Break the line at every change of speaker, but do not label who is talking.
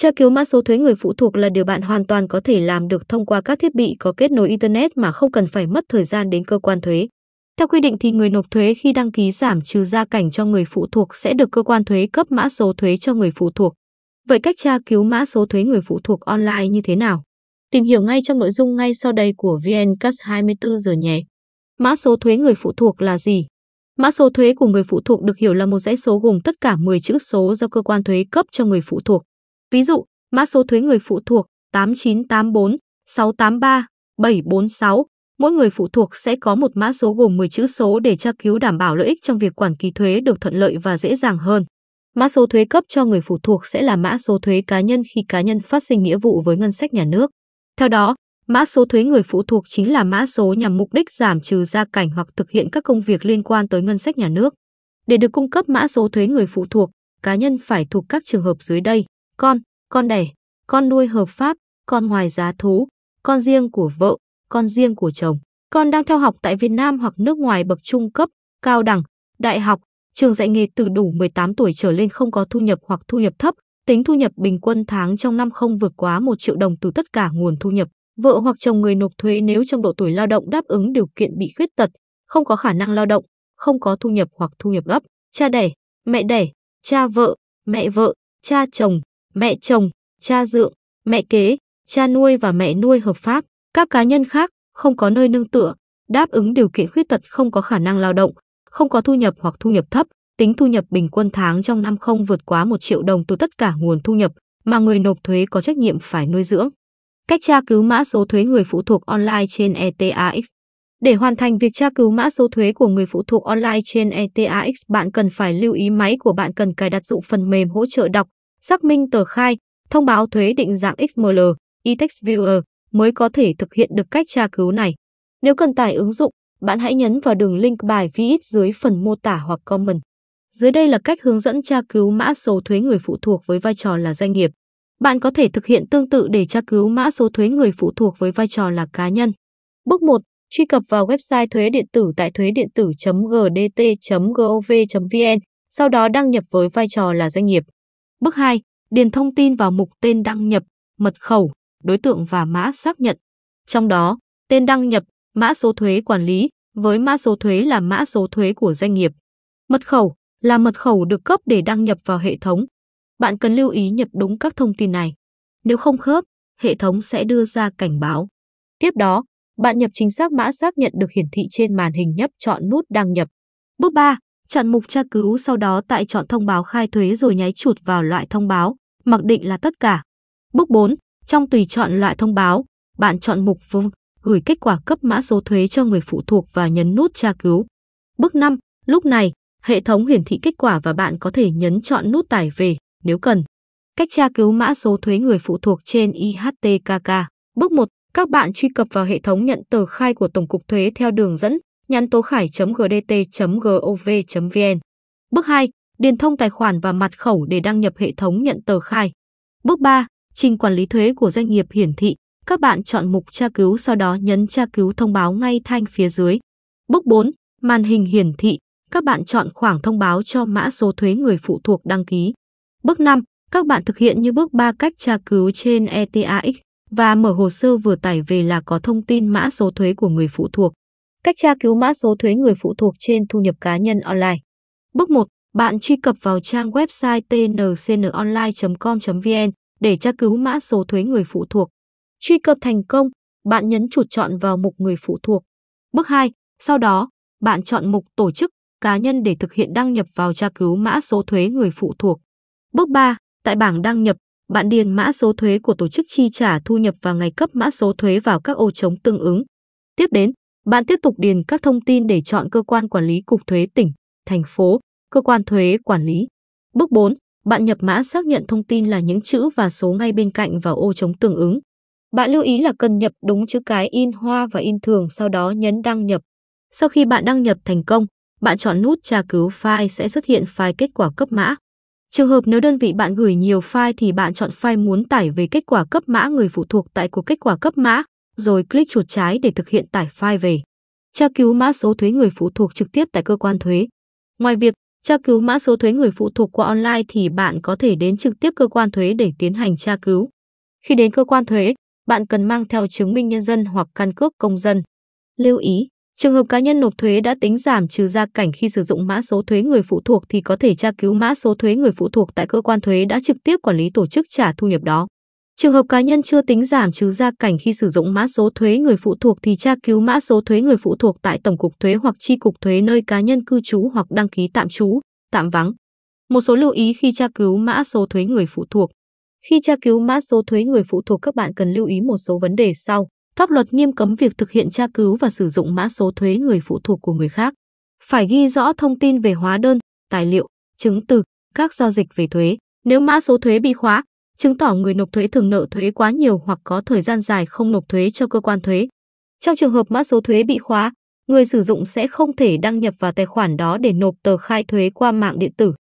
Tra cứu mã số thuế người phụ thuộc là điều bạn hoàn toàn có thể làm được thông qua các thiết bị có kết nối Internet mà không cần phải mất thời gian đến cơ quan thuế. Theo quy định thì người nộp thuế khi đăng ký giảm trừ gia cảnh cho người phụ thuộc sẽ được cơ quan thuế cấp mã số thuế cho người phụ thuộc. Vậy cách tra cứu mã số thuế người phụ thuộc online như thế nào? Tìm hiểu ngay trong nội dung ngay sau đây của VNCast 24 giờ nhé. Mã số thuế người phụ thuộc là gì? Mã số thuế của người phụ thuộc được hiểu là một dãy số gồm tất cả 10 chữ số do cơ quan thuế cấp cho người phụ thuộc. Ví dụ, mã số thuế người phụ thuộc 8984 683 746, mỗi người phụ thuộc sẽ có một mã số gồm 10 chữ số để tra cứu đảm bảo lợi ích trong việc quản lý thuế được thuận lợi và dễ dàng hơn. Mã số thuế cấp cho người phụ thuộc sẽ là mã số thuế cá nhân khi cá nhân phát sinh nghĩa vụ với ngân sách nhà nước. Theo đó, mã số thuế người phụ thuộc chính là mã số nhằm mục đích giảm trừ gia cảnh hoặc thực hiện các công việc liên quan tới ngân sách nhà nước. Để được cung cấp mã số thuế người phụ thuộc, cá nhân phải thuộc các trường hợp dưới đây con, con đẻ, con nuôi hợp pháp, con ngoài giá thú, con riêng của vợ, con riêng của chồng. Con đang theo học tại Việt Nam hoặc nước ngoài bậc trung cấp, cao đẳng, đại học, trường dạy nghề từ đủ 18 tuổi trở lên không có thu nhập hoặc thu nhập thấp, tính thu nhập bình quân tháng trong năm không vượt quá 1 triệu đồng từ tất cả nguồn thu nhập. Vợ hoặc chồng người nộp thuế nếu trong độ tuổi lao động đáp ứng điều kiện bị khuyết tật, không có khả năng lao động, không có thu nhập hoặc thu nhập gấp, cha đẻ, mẹ đẻ, cha vợ, mẹ vợ, cha chồng, mẹ chồng, cha dượng, mẹ kế, cha nuôi và mẹ nuôi hợp pháp, các cá nhân khác không có nơi nương tựa, đáp ứng điều kiện khuyết tật không có khả năng lao động, không có thu nhập hoặc thu nhập thấp, tính thu nhập bình quân tháng trong năm không vượt quá 1 triệu đồng từ tất cả nguồn thu nhập mà người nộp thuế có trách nhiệm phải nuôi dưỡng. Cách tra cứu mã số thuế người phụ thuộc online trên ETAX Để hoàn thành việc tra cứu mã số thuế của người phụ thuộc online trên ETAX, bạn cần phải lưu ý máy của bạn cần cài đặt dụng phần mềm hỗ trợ đọc xác minh tờ khai, thông báo thuế định dạng XML, eText Viewer mới có thể thực hiện được cách tra cứu này. Nếu cần tải ứng dụng, bạn hãy nhấn vào đường link bài viết dưới phần mô tả hoặc comment. Dưới đây là cách hướng dẫn tra cứu mã số thuế người phụ thuộc với vai trò là doanh nghiệp. Bạn có thể thực hiện tương tự để tra cứu mã số thuế người phụ thuộc với vai trò là cá nhân. Bước 1. Truy cập vào website thuế điện tử tại thuế điện tử.gdt.gov.vn, sau đó đăng nhập với vai trò là doanh nghiệp. Bước 2. Điền thông tin vào mục tên đăng nhập, mật khẩu, đối tượng và mã xác nhận. Trong đó, tên đăng nhập, mã số thuế quản lý với mã số thuế là mã số thuế của doanh nghiệp. Mật khẩu là mật khẩu được cấp để đăng nhập vào hệ thống. Bạn cần lưu ý nhập đúng các thông tin này. Nếu không khớp, hệ thống sẽ đưa ra cảnh báo. Tiếp đó, bạn nhập chính xác mã xác nhận được hiển thị trên màn hình nhấp chọn nút đăng nhập. Bước 3 chọn mục tra cứu sau đó tại chọn thông báo khai thuế rồi nháy chuột vào loại thông báo, mặc định là tất cả. Bước 4, trong tùy chọn loại thông báo, bạn chọn mục vùng, gửi kết quả cấp mã số thuế cho người phụ thuộc và nhấn nút tra cứu. Bước 5, lúc này, hệ thống hiển thị kết quả và bạn có thể nhấn chọn nút tải về nếu cần. Cách tra cứu mã số thuế người phụ thuộc trên IHTKK. Bước 1, các bạn truy cập vào hệ thống nhận tờ khai của Tổng cục Thuế theo đường dẫn nhắn tố khải.gdt.gov.vn. Bước 2. Điền thông tài khoản và mật khẩu để đăng nhập hệ thống nhận tờ khai. Bước 3. Trình quản lý thuế của doanh nghiệp hiển thị. Các bạn chọn mục tra cứu sau đó nhấn tra cứu thông báo ngay thanh phía dưới. Bước 4. Màn hình hiển thị. Các bạn chọn khoảng thông báo cho mã số thuế người phụ thuộc đăng ký. Bước 5. Các bạn thực hiện như bước 3 cách tra cứu trên ETAX và mở hồ sơ vừa tải về là có thông tin mã số thuế của người phụ thuộc. Cách tra cứu mã số thuế người phụ thuộc trên thu nhập cá nhân online. Bước 1. Bạn truy cập vào trang website tncnonline.com.vn để tra cứu mã số thuế người phụ thuộc. Truy cập thành công, bạn nhấn chuột chọn vào mục người phụ thuộc. Bước 2. Sau đó, bạn chọn mục tổ chức, cá nhân để thực hiện đăng nhập vào tra cứu mã số thuế người phụ thuộc. Bước 3. Tại bảng đăng nhập, bạn điền mã số thuế của tổ chức chi trả thu nhập và ngày cấp mã số thuế vào các ô trống tương ứng. Tiếp đến, bạn tiếp tục điền các thông tin để chọn cơ quan quản lý cục thuế tỉnh, thành phố, cơ quan thuế quản lý. Bước 4. Bạn nhập mã xác nhận thông tin là những chữ và số ngay bên cạnh vào ô trống tương ứng. Bạn lưu ý là cần nhập đúng chữ cái in hoa và in thường sau đó nhấn đăng nhập. Sau khi bạn đăng nhập thành công, bạn chọn nút tra cứu file sẽ xuất hiện file kết quả cấp mã. Trường hợp nếu đơn vị bạn gửi nhiều file thì bạn chọn file muốn tải về kết quả cấp mã người phụ thuộc tại của kết quả cấp mã rồi click chuột trái để thực hiện tải file về. Tra cứu mã số thuế người phụ thuộc trực tiếp tại cơ quan thuế. Ngoài việc tra cứu mã số thuế người phụ thuộc qua online thì bạn có thể đến trực tiếp cơ quan thuế để tiến hành tra cứu. Khi đến cơ quan thuế, bạn cần mang theo chứng minh nhân dân hoặc căn cước công dân. Lưu ý, trường hợp cá nhân nộp thuế đã tính giảm trừ gia cảnh khi sử dụng mã số thuế người phụ thuộc thì có thể tra cứu mã số thuế người phụ thuộc tại cơ quan thuế đã trực tiếp quản lý tổ chức trả thu nhập đó. Trường hợp cá nhân chưa tính giảm trừ gia cảnh khi sử dụng mã số thuế người phụ thuộc thì tra cứu mã số thuế người phụ thuộc tại Tổng cục Thuế hoặc Chi cục Thuế nơi cá nhân cư trú hoặc đăng ký tạm trú, tạm vắng. Một số lưu ý khi tra cứu mã số thuế người phụ thuộc. Khi tra cứu mã số thuế người phụ thuộc các bạn cần lưu ý một số vấn đề sau. Pháp luật nghiêm cấm việc thực hiện tra cứu và sử dụng mã số thuế người phụ thuộc của người khác. Phải ghi rõ thông tin về hóa đơn, tài liệu, chứng từ, các giao dịch về thuế. Nếu mã số thuế bị khóa, chứng tỏ người nộp thuế thường nợ thuế quá nhiều hoặc có thời gian dài không nộp thuế cho cơ quan thuế. Trong trường hợp mã số thuế bị khóa, người sử dụng sẽ không thể đăng nhập vào tài khoản đó để nộp tờ khai thuế qua mạng điện tử.